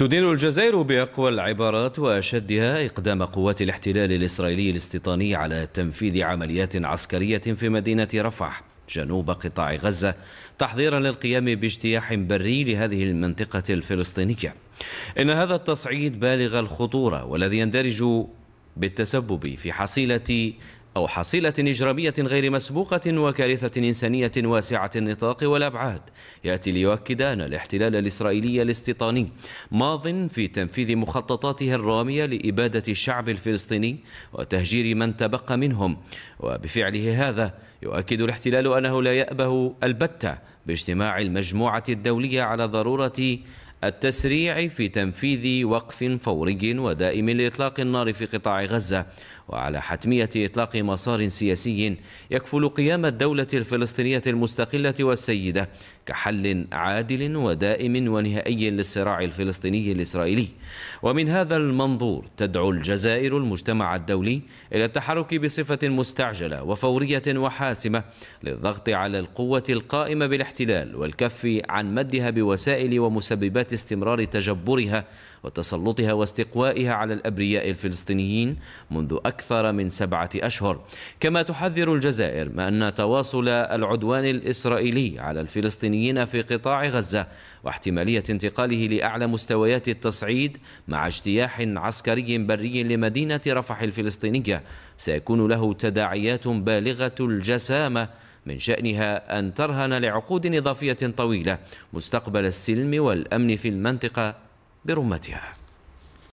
تدين الجزائر بأقوى العبارات وأشدها إقدام قوات الاحتلال الإسرائيلي الاستيطاني على تنفيذ عمليات عسكرية في مدينة رفح جنوب قطاع غزة تحضيرا للقيام باجتياح بري لهذه المنطقة الفلسطينية إن هذا التصعيد بالغ الخطورة والذي يندرج بالتسبب في حصيلة أو حصيلة إجرامية غير مسبوقة وكارثة إنسانية واسعة النطاق والأبعاد يأتي ليؤكد أن الاحتلال الإسرائيلي الاستيطاني ماض في تنفيذ مخططاته الرامية لإبادة الشعب الفلسطيني وتهجير من تبقى منهم وبفعله هذا يؤكد الاحتلال أنه لا يأبه البتة باجتماع المجموعة الدولية على ضرورة التسريع في تنفيذ وقف فوري ودائم لإطلاق النار في قطاع غزة وعلى حتمية إطلاق مسار سياسي يكفل قيام الدولة الفلسطينية المستقلة والسيدة كحل عادل ودائم ونهائي للصراع الفلسطيني الإسرائيلي ومن هذا المنظور تدعو الجزائر المجتمع الدولي إلى التحرك بصفة مستعجلة وفورية وحاسمة للضغط على القوة القائمة بالاحتلال والكف عن مدها بوسائل ومسببات استمرار تجبرها وتسلطها واستقوائها على الأبرياء الفلسطينيين منذ أكثر أكثر من سبعة أشهر كما تحذر الجزائر ما أن تواصل العدوان الإسرائيلي على الفلسطينيين في قطاع غزة واحتمالية انتقاله لأعلى مستويات التصعيد مع اجتياح عسكري بري لمدينة رفح الفلسطينية سيكون له تداعيات بالغة الجسامة من شأنها أن ترهن لعقود إضافية طويلة مستقبل السلم والأمن في المنطقة برمتها